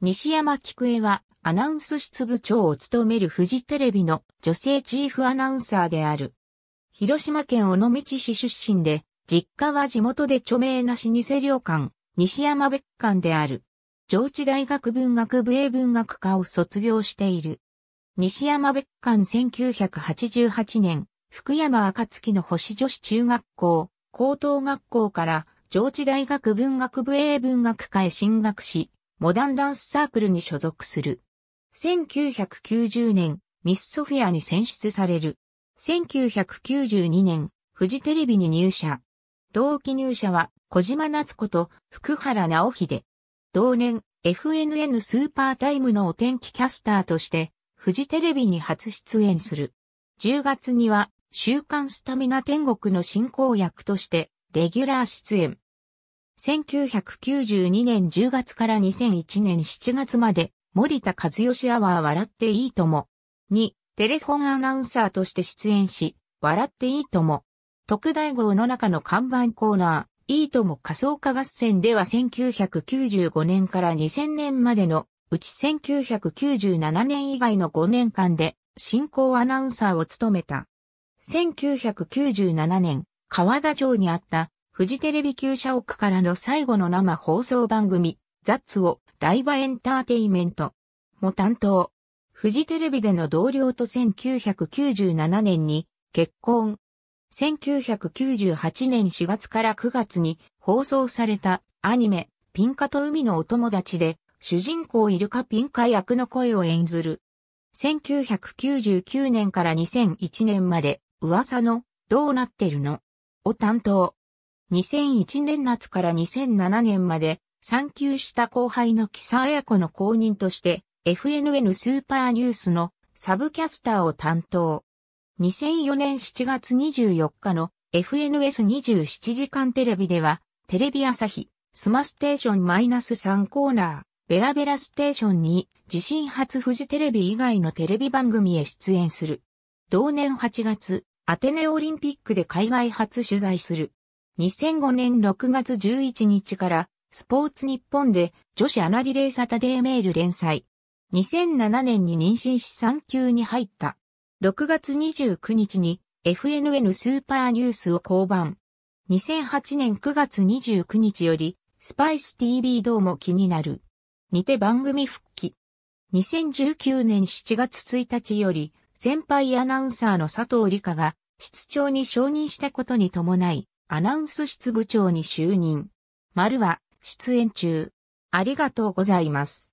西山菊江はアナウンス室部長を務めるフジテレビの女性チーフアナウンサーである。広島県尾道市出身で、実家は地元で著名な老舗旅館、西山別館である。上智大学文学部英文学科を卒業している。西山別館1988年、福山暁の星女子中学校、高等学校から上智大学文学部英文学科へ進学し、モダンダンスサークルに所属する。1990年、ミスソフィアに選出される。1992年、フジテレビに入社。同期入社は、小島夏子と福原直秀。同年、FNN スーパータイムのお天気キャスターとして、フジテレビに初出演する。10月には、週刊スタミナ天国の進行役として、レギュラー出演。1992年10月から2001年7月まで、森田和義アワー笑っていいとも。2、テレフォンアナウンサーとして出演し、笑っていいとも。特大号の中の看板コーナー、いいとも仮想化合戦では1995年から2000年までのうち1997年以外の5年間で進行アナウンサーを務めた。1997年、川田町にあったフジテレビ旧社屋からの最後の生放送番組、ザッツを、大バエンターテイメントも担当。フジテレビでの同僚と1997年に結婚。1998年4月から9月に放送されたアニメ、ピンカと海のお友達で、主人公イルカピンカ役の声を演ずる。1999年から2001年まで、噂の、どうなってるのを担当。2001年夏から2007年まで産休した後輩の木沢彩子の後任として FNN スーパーニュースのサブキャスターを担当。2004年7月24日の FNS27 時間テレビではテレビ朝日スマステーションマイナス -3 コーナーベラベラステーションに地震発フジテレビ以外のテレビ番組へ出演する。同年8月アテネオリンピックで海外初取材する。2005年6月11日から、スポーツ日本で女子アナリレーサタデーメール連載。2007年に妊娠し産休に入った。6月29日に FNN スーパーニュースを降板。2008年9月29日より、スパイス TV どうも気になる。似て番組復帰。2019年7月1日より、先輩アナウンサーの佐藤理香が、室長に承認したことに伴い、アナウンス室部長に就任。丸は、出演中。ありがとうございます。